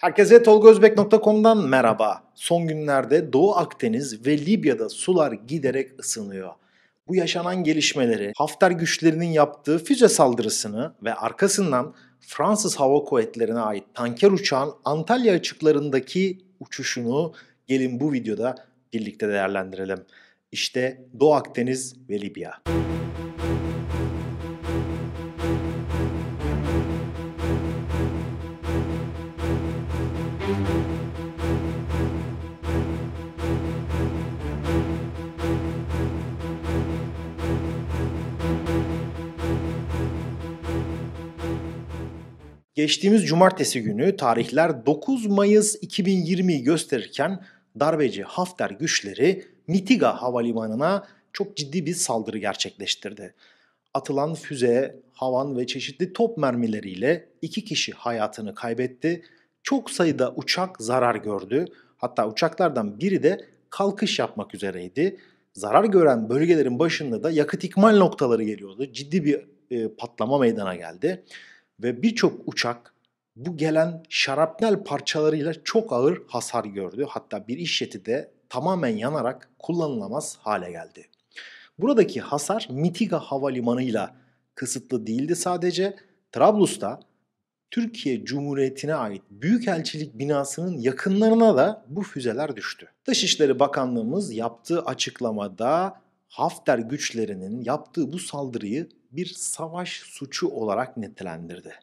Herkese tolgozbek.com'dan merhaba. Son günlerde Doğu Akdeniz ve Libya'da sular giderek ısınıyor. Bu yaşanan gelişmeleri, Hafter güçlerinin yaptığı füze saldırısını ve arkasından Fransız Hava Kuvvetleri'ne ait tanker uçağın Antalya açıklarındaki uçuşunu gelin bu videoda birlikte değerlendirelim. İşte Doğu Akdeniz ve Libya. Müzik Geçtiğimiz cumartesi günü tarihler 9 Mayıs 2020'yi gösterirken darbeci Hafter güçleri Mitiga havalimanına çok ciddi bir saldırı gerçekleştirdi. Atılan füze, havan ve çeşitli top mermileriyle iki kişi hayatını kaybetti. Çok sayıda uçak zarar gördü. Hatta uçaklardan biri de kalkış yapmak üzereydi. Zarar gören bölgelerin başında da yakıt ikmal noktaları geliyordu. Ciddi bir e, patlama meydana geldi ve birçok uçak bu gelen şarapnel parçalarıyla çok ağır hasar gördü. Hatta bir iş jeti de tamamen yanarak kullanılamaz hale geldi. Buradaki hasar Mitiga Havalimanı'yla kısıtlı değildi sadece. Trablus'ta Türkiye Cumhuriyeti'ne ait Büyükelçilik binasının yakınlarına da bu füzeler düştü. Dışişleri Bakanlığımız yaptığı açıklamada Hafter güçlerinin yaptığı bu saldırıyı bir savaş suçu olarak nitelendirdi.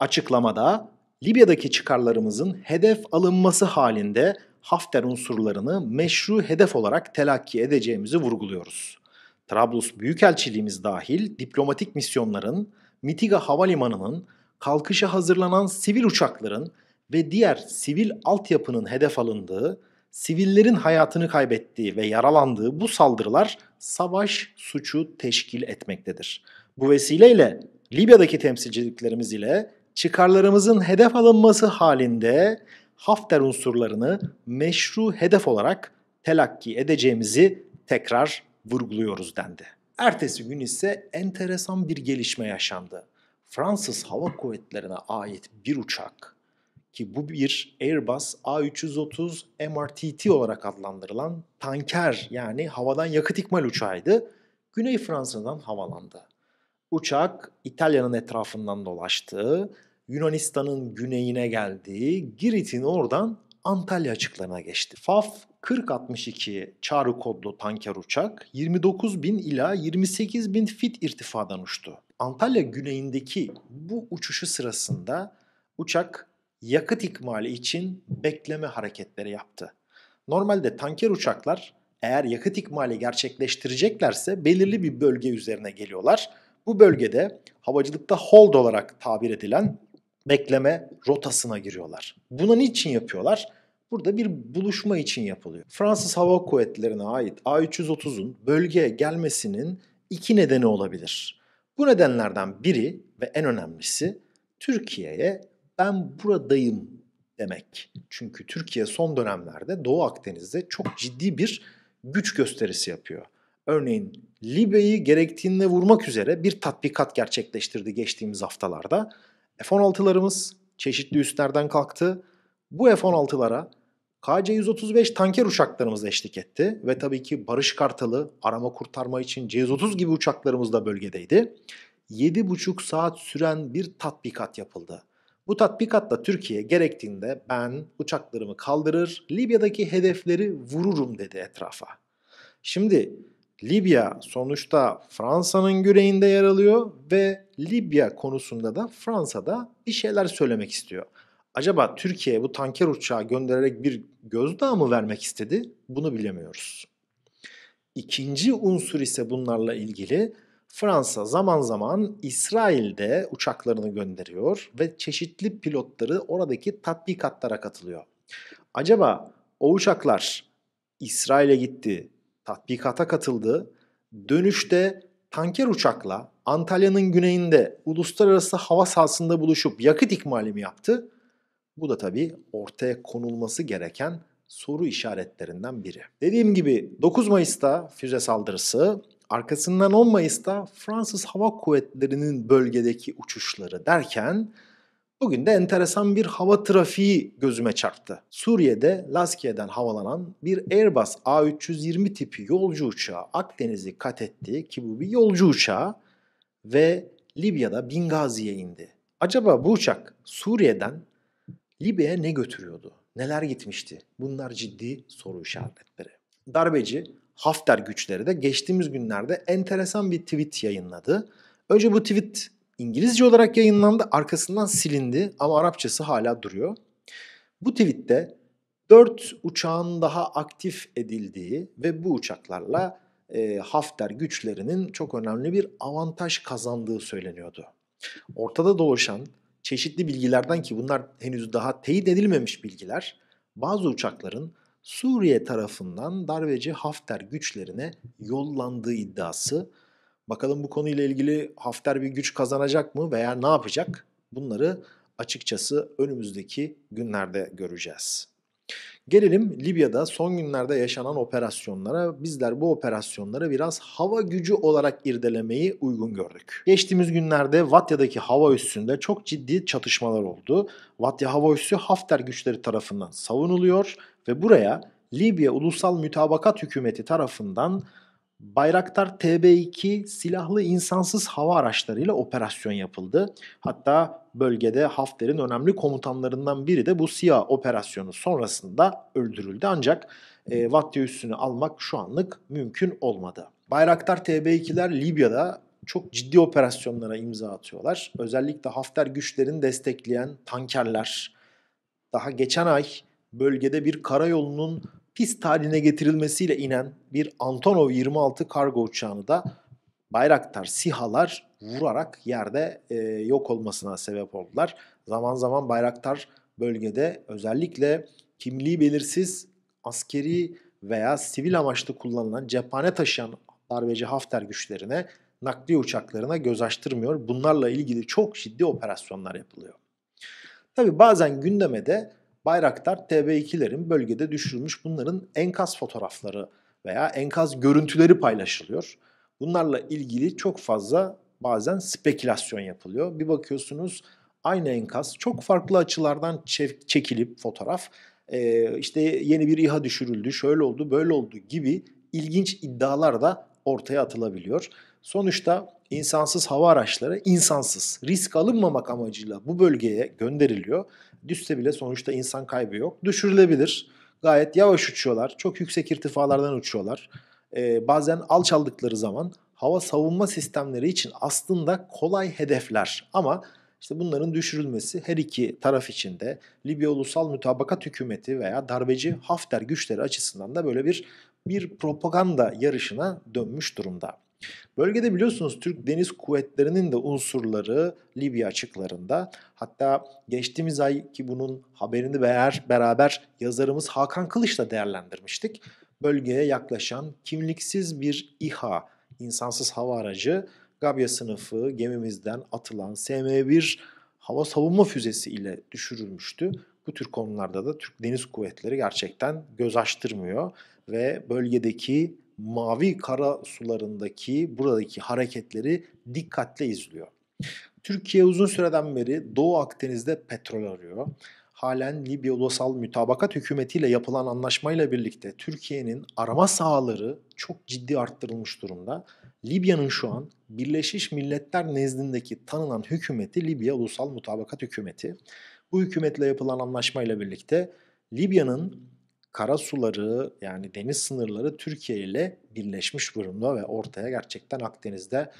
Açıklamada Libya'daki çıkarlarımızın hedef alınması halinde Hafter unsurlarını meşru hedef olarak telakki edeceğimizi vurguluyoruz. Trablus Büyükelçiliğimiz dahil diplomatik misyonların, Mitiga Havalimanı'nın, kalkışa hazırlanan sivil uçakların ve diğer sivil altyapının hedef alındığı sivillerin hayatını kaybettiği ve yaralandığı bu saldırılar savaş suçu teşkil etmektedir. Bu vesileyle Libya'daki temsilciliklerimiz ile çıkarlarımızın hedef alınması halinde Hafter unsurlarını meşru hedef olarak telakki edeceğimizi tekrar vurguluyoruz dendi. Ertesi gün ise enteresan bir gelişme yaşandı. Fransız Hava Kuvvetleri'ne ait bir uçak ki bu bir Airbus A330 MRTT olarak adlandırılan tanker yani havadan yakıt ikmal uçağıydı. Güney Fransa'dan havalandı. Uçak İtalya'nın etrafından dolaştı, Yunanistan'ın güneyine geldi, Girit'in oradan Antalya açıklarına geçti. FAF 4062 çağrı kodlu tanker uçak 29.000 ila 28.000 fit irtifadan uçtu. Antalya güneyindeki bu uçuşu sırasında uçak yakıt ikmali için bekleme hareketleri yaptı. Normalde tanker uçaklar eğer yakıt ikmali gerçekleştireceklerse belirli bir bölge üzerine geliyorlar. Bu bölgede havacılıkta hold olarak tabir edilen bekleme rotasına giriyorlar. Bunu niçin yapıyorlar? Burada bir buluşma için yapılıyor. Fransız Hava Kuvvetleri'ne ait A330'un bölgeye gelmesinin iki nedeni olabilir. Bu nedenlerden biri ve en önemlisi Türkiye'ye ben buradayım demek. Çünkü Türkiye son dönemlerde Doğu Akdeniz'de çok ciddi bir güç gösterisi yapıyor. Örneğin Libya'yı gerektiğinde vurmak üzere bir tatbikat gerçekleştirdi geçtiğimiz haftalarda. F-16'larımız çeşitli üslerden kalktı. Bu F-16'lara KC-135 tanker uçaklarımız eşlik etti ve tabii ki Barış Kartalı arama kurtarma için C-130 gibi uçaklarımız da bölgedeydi. 7,5 saat süren bir tatbikat yapıldı. Bu tatbikatla Türkiye gerektiğinde ben uçaklarımı kaldırır, Libya'daki hedefleri vururum dedi etrafa. Şimdi Libya sonuçta Fransa'nın yüreğinde yer alıyor ve Libya konusunda da Fransa'da bir şeyler söylemek istiyor. Acaba Türkiye bu tanker uçağı göndererek bir gözdağı mı vermek istedi? Bunu bilemiyoruz. İkinci unsur ise bunlarla ilgili Fransa zaman zaman İsrail'de uçaklarını gönderiyor ve çeşitli pilotları oradaki tatbikatlara katılıyor. Acaba o uçaklar İsrail'e gitti, tatbikata katıldı, dönüşte tanker uçakla Antalya'nın güneyinde uluslararası hava sahasında buluşup yakıt ikmali mi yaptı? Bu da tabii ortaya konulması gereken soru işaretlerinden biri. Dediğim gibi 9 Mayıs'ta füze saldırısı, Arkasından 10 Mayıs'ta Fransız Hava Kuvvetleri'nin bölgedeki uçuşları derken bugün de enteresan bir hava trafiği gözüme çarptı. Suriye'de Laskiye'den havalanan bir Airbus A320 tipi yolcu uçağı Akdeniz'i kat etti ki bu bir yolcu uçağı ve Libya'da Bingazi'ye indi. Acaba bu uçak Suriye'den Libya'ya ne götürüyordu? Neler gitmişti? Bunlar ciddi soru işaretleri. Darbeci Hafter güçleri de geçtiğimiz günlerde enteresan bir tweet yayınladı. Önce bu tweet İngilizce olarak yayınlandı, arkasından silindi ama Arapçası hala duruyor. Bu tweette 4 uçağın daha aktif edildiği ve bu uçaklarla e, Hafter güçlerinin çok önemli bir avantaj kazandığı söyleniyordu. Ortada dolaşan çeşitli bilgilerden ki bunlar henüz daha teyit edilmemiş bilgiler, bazı uçakların Suriye tarafından darbeci Hafter güçlerine yollandığı iddiası. Bakalım bu konuyla ilgili Hafter bir güç kazanacak mı veya ne yapacak? Bunları açıkçası önümüzdeki günlerde göreceğiz. Gelelim Libya'da son günlerde yaşanan operasyonlara. Bizler bu operasyonları biraz hava gücü olarak irdelemeyi uygun gördük. Geçtiğimiz günlerde Vatya'daki hava üssünde çok ciddi çatışmalar oldu. Vatya hava üssü Hafter güçleri tarafından savunuluyor ve buraya Libya Ulusal Mütabakat Hükümeti tarafından Bayraktar TB2 silahlı insansız hava araçlarıyla operasyon yapıldı. Hatta bölgede Hafter'in önemli komutanlarından biri de bu siyah operasyonu sonrasında öldürüldü. Ancak e, Vatya üssünü almak şu anlık mümkün olmadı. Bayraktar TB2'ler Libya'da çok ciddi operasyonlara imza atıyorlar. Özellikle Hafter güçlerini destekleyen tankerler, daha geçen ay bölgede bir karayolunun pist haline getirilmesiyle inen bir Antonov 26 kargo uçağını da Bayraktar sihalar vurarak yerde e, yok olmasına sebep oldular. Zaman zaman Bayraktar bölgede özellikle kimliği belirsiz askeri veya sivil amaçlı kullanılan cephane taşıyan darbeci Hafter güçlerine nakliye uçaklarına göz açtırmıyor. Bunlarla ilgili çok ciddi operasyonlar yapılıyor. Tabi bazen gündeme de Bayraktar TB2'lerin bölgede düşürülmüş bunların enkaz fotoğrafları veya enkaz görüntüleri paylaşılıyor. Bunlarla ilgili çok fazla bazen spekülasyon yapılıyor. Bir bakıyorsunuz aynı enkaz çok farklı açılardan çekilip fotoğraf e, işte yeni bir İHA düşürüldü, şöyle oldu, böyle oldu gibi ilginç iddialar da ortaya atılabiliyor. Sonuçta insansız hava araçları insansız, risk alınmamak amacıyla bu bölgeye gönderiliyor Düşse bile sonuçta insan kaybı yok. Düşürülebilir. Gayet yavaş uçuyorlar. Çok yüksek irtifalardan uçuyorlar. Ee, bazen alçaldıkları zaman hava savunma sistemleri için aslında kolay hedefler. Ama işte bunların düşürülmesi her iki taraf için de Libya Ulusal Mütabakat Hükümeti veya darbeci Hafter güçleri açısından da böyle bir bir propaganda yarışına dönmüş durumda. Bölgede biliyorsunuz Türk Deniz Kuvvetleri'nin de unsurları Libya açıklarında. Hatta geçtiğimiz ay ki bunun haberini beraber, beraber yazarımız Hakan Kılıç'la değerlendirmiştik. Bölgeye yaklaşan kimliksiz bir İHA, insansız hava aracı, Gabya sınıfı gemimizden atılan SM-1 hava savunma füzesi ile düşürülmüştü. Bu tür konularda da Türk Deniz Kuvvetleri gerçekten göz açtırmıyor ve bölgedeki mavi kara sularındaki buradaki hareketleri dikkatle izliyor. Türkiye uzun süreden beri Doğu Akdeniz'de petrol arıyor. Halen Libya Ulusal Mütabakat Hükümeti ile yapılan anlaşmayla birlikte Türkiye'nin arama sahaları çok ciddi arttırılmış durumda. Libya'nın şu an Birleşmiş Milletler nezdindeki tanınan hükümeti Libya Ulusal Mutabakat Hükümeti. Bu hükümetle yapılan anlaşmayla birlikte Libya'nın kara suları yani deniz sınırları Türkiye ile birleşmiş durumda ve ortaya gerçekten Akdeniz'de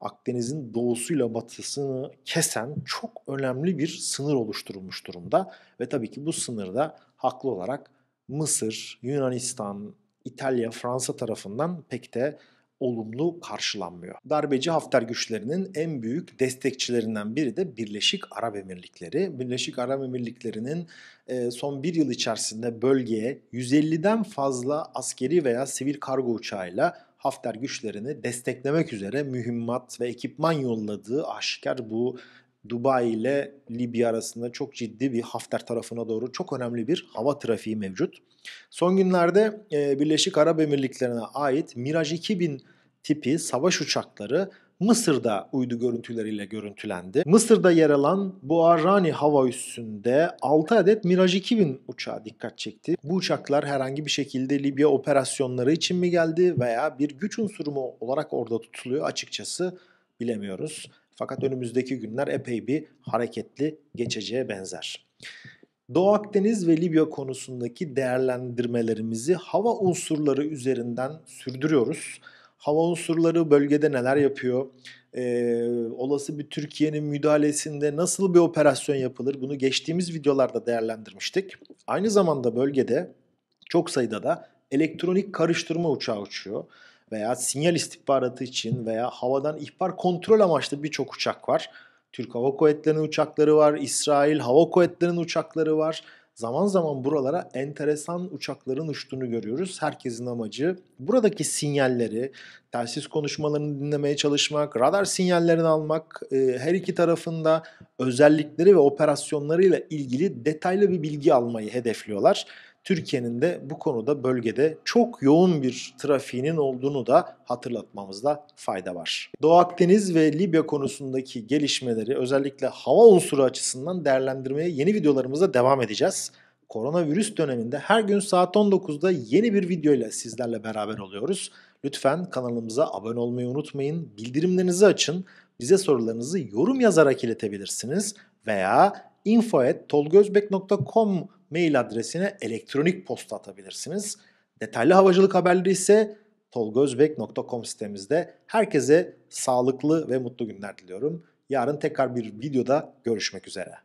Akdeniz'in doğusuyla batısını kesen çok önemli bir sınır oluşturulmuş durumda. Ve tabii ki bu sınırda haklı olarak Mısır, Yunanistan, İtalya, Fransa tarafından pek de olumlu karşılanmıyor. Darbeci Hafter güçlerinin en büyük destekçilerinden biri de Birleşik Arap Emirlikleri. Birleşik Arap Emirlikleri'nin e, son bir yıl içerisinde bölgeye 150'den fazla askeri veya sivil kargo uçağıyla Hafter güçlerini desteklemek üzere mühimmat ve ekipman yolladığı aşikar bu Dubai ile Libya arasında çok ciddi bir Hafter tarafına doğru çok önemli bir hava trafiği mevcut. Son günlerde e, Birleşik Arap Emirlikleri'ne ait Mirage 2000 tipi savaş uçakları Mısır'da uydu görüntüleriyle görüntülendi. Mısır'da yer alan Buarani hava üssünde 6 adet Miraj 2000 uçağı dikkat çekti. Bu uçaklar herhangi bir şekilde Libya operasyonları için mi geldi veya bir güç unsuru mu olarak orada tutuluyor açıkçası bilemiyoruz. Fakat önümüzdeki günler epey bir hareketli geçeceğe benzer. Doğu Akdeniz ve Libya konusundaki değerlendirmelerimizi hava unsurları üzerinden sürdürüyoruz hava unsurları bölgede neler yapıyor? Ee, olası bir Türkiye'nin müdahalesinde nasıl bir operasyon yapılır? Bunu geçtiğimiz videolarda değerlendirmiştik. Aynı zamanda bölgede çok sayıda da elektronik karıştırma uçağı uçuyor veya sinyal istihbaratı için veya havadan ihbar kontrol amaçlı birçok uçak var. Türk Hava Kuvvetleri'nin uçakları var, İsrail Hava Kuvvetleri'nin uçakları var zaman zaman buralara enteresan uçakların uçtuğunu görüyoruz. Herkesin amacı buradaki sinyalleri, telsiz konuşmalarını dinlemeye çalışmak, radar sinyallerini almak, e, her iki tarafında özellikleri ve operasyonlarıyla ilgili detaylı bir bilgi almayı hedefliyorlar. Türkiye'nin de bu konuda bölgede çok yoğun bir trafiğinin olduğunu da hatırlatmamızda fayda var. Doğu Akdeniz ve Libya konusundaki gelişmeleri özellikle hava unsuru açısından değerlendirmeye yeni videolarımıza devam edeceğiz. Koronavirüs döneminde her gün saat 19'da yeni bir video ile sizlerle beraber oluyoruz. Lütfen kanalımıza abone olmayı unutmayın, bildirimlerinizi açın, bize sorularınızı yorum yazarak iletebilirsiniz veya info.tolgozbek.com mail adresine elektronik posta atabilirsiniz. Detaylı havacılık haberleri ise tolgozbek.com sitemizde. Herkese sağlıklı ve mutlu günler diliyorum. Yarın tekrar bir videoda görüşmek üzere.